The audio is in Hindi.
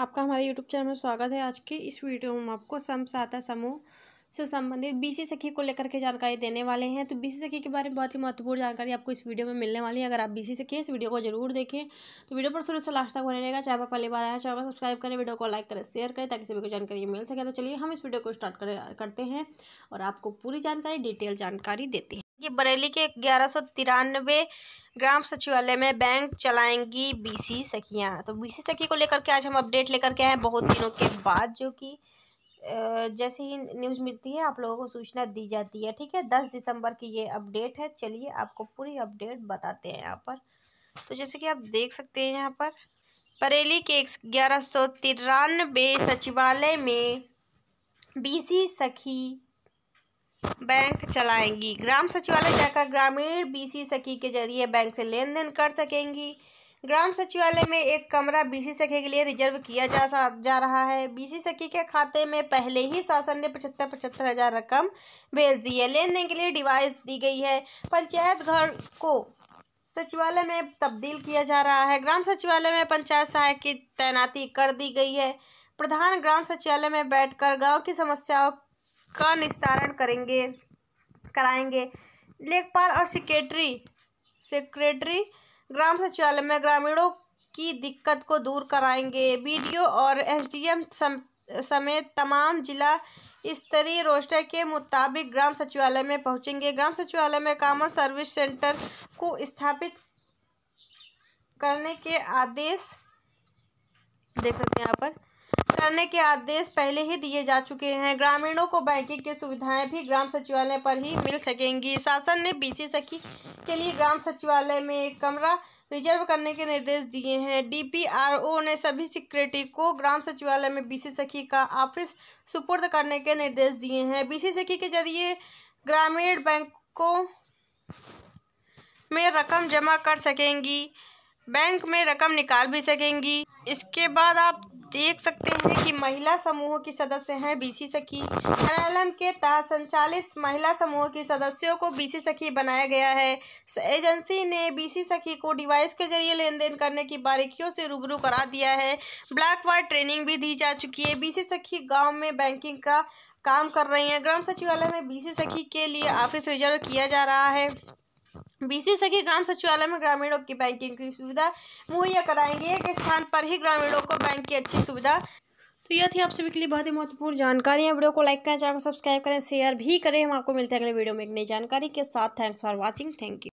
आपका हमारे यूट्यूब चैनल में स्वागत है आज के इस वीडियो में हम आपको सम साता समूह से संबंधित बीसी सखी को लेकर के जानकारी देने वाले हैं तो बीसी सखी के बारे में बहुत ही महत्वपूर्ण जानकारी आपको इस वीडियो में मिलने वाली है अगर आप बीसी सखी इस वीडियो को जरूर देखें तो वीडियो पर शुरू से लास्ट तक बने रहेगा चाहे आप पहली बार आया चाहे सब्सक्राइब करें वीडियो को लाइक करें शेयर करें ताकि सभी को जानकारी मिल सके तो चलिए हम इस वीडियो को स्टार्ट करते हैं और आपको पूरी जानकारी डिटेल जानकारी देते हैं कि बरेली के ग्यारह सौ तिरानवे ग्राम सचिवालय में बैंक चलाएंगी बीसी सखियां तो बीसी सखी को लेकर के आज हम अपडेट लेकर के आए हैं बहुत दिनों के बाद जो कि जैसे ही न्यूज़ मिलती है आप लोगों को सूचना दी जाती है ठीक है दस दिसंबर की ये अपडेट है चलिए आपको पूरी अपडेट बताते हैं यहाँ पर तो जैसे कि आप देख सकते हैं यहाँ पर बरेली के ग्यारह सौ तिरानवे सचिवालय में बी सखी बैंक चलाएंगी ग्राम सचिवालय जाकर ग्रामीण बीसी सखी के जरिए बैंक से लेन देन कर सकेंगी ग्राम सचिवालय में एक कमरा बीसी सखी के लिए रिजर्व किया जा जा रहा है बीसी सखी के खाते में पहले ही शासन ने पचहत्तर पचहत्तर हजार रकम भेज दी है लेन देन के लिए डिवाइस दी गई है पंचायत घर को सचिवालय में तब्दील किया जा रहा है ग्राम सचिवालय में पंचायत सहायक की तैनाती कर दी गई है प्रधान ग्राम सचिवालय में बैठकर गांव की समस्याओं का निस्तारण करेंगे कराएंगे लेखपाल और सेक्रेटरी सेक्रेटरी ग्राम सचिवालय में ग्रामीणों की दिक्कत को दूर कराएंगे बीडीओ और एसडीएम सम, समेत तमाम जिला स्तरीय रोस्टर के मुताबिक ग्राम सचिवालय में पहुंचेंगे ग्राम सचिवालय में कामन सर्विस सेंटर को स्थापित करने के आदेश देख सकते हैं यहाँ पर करने के आदेश पहले ही दिए जा चुके हैं ग्रामीणों को बैंकिंग की सुविधाएं भी ग्राम सचिवालय पर ही मिल सकेंगी शासन ने बीसी सखी के लिए ग्राम सचिवालय में एक कमरा रिजर्व करने के निर्देश दिए हैं डीपीआरओ ने सभी सिक्रेटरी को ग्राम सचिवालय में बीसी सखी का ऑफिस सुपुर्द करने के निर्देश दिए हैं बीसी सखी के जरिए ग्रामीण बैंकों में रकम जमा कर सकेंगी बैंक में रकम निकाल भी सकेंगी इसके बाद आप देख सकते हैं कि महिला समूह की सदस्य हैं बीसी सखी एनएलएम के तहत संचालित महिला समूह की सदस्यों को बीसी सखी बनाया गया है एजेंसी ने बीसी सखी को डिवाइस के जरिए लेन देन करने की बारीकियों से रूबरू करा दिया है ब्लैक वाइड ट्रेनिंग भी दी जा चुकी है बीसी सखी गाँव में बैंकिंग का काम कर रही हैं ग्राम सचिवालय में बीसी सखी के लिए ऑफिस रिजर्व किया जा रहा है बीसी सखी ग्राम सचिवालय में ग्रामीणों की बैंकिंग की सुविधा मुहैया कराएंगे एक स्थान पर ही ग्रामीणों को बैंक की अच्छी सुविधा तो यह थी आप सभी के लिए बहुत ही महत्वपूर्ण जानकारी है वीडियो को लाइक करें चैनल को सब्सक्राइब करें शेयर भी करें हम आपको मिलते हैं अगले वीडियो में एक नई जानकारी के साथ thanks for watching thank you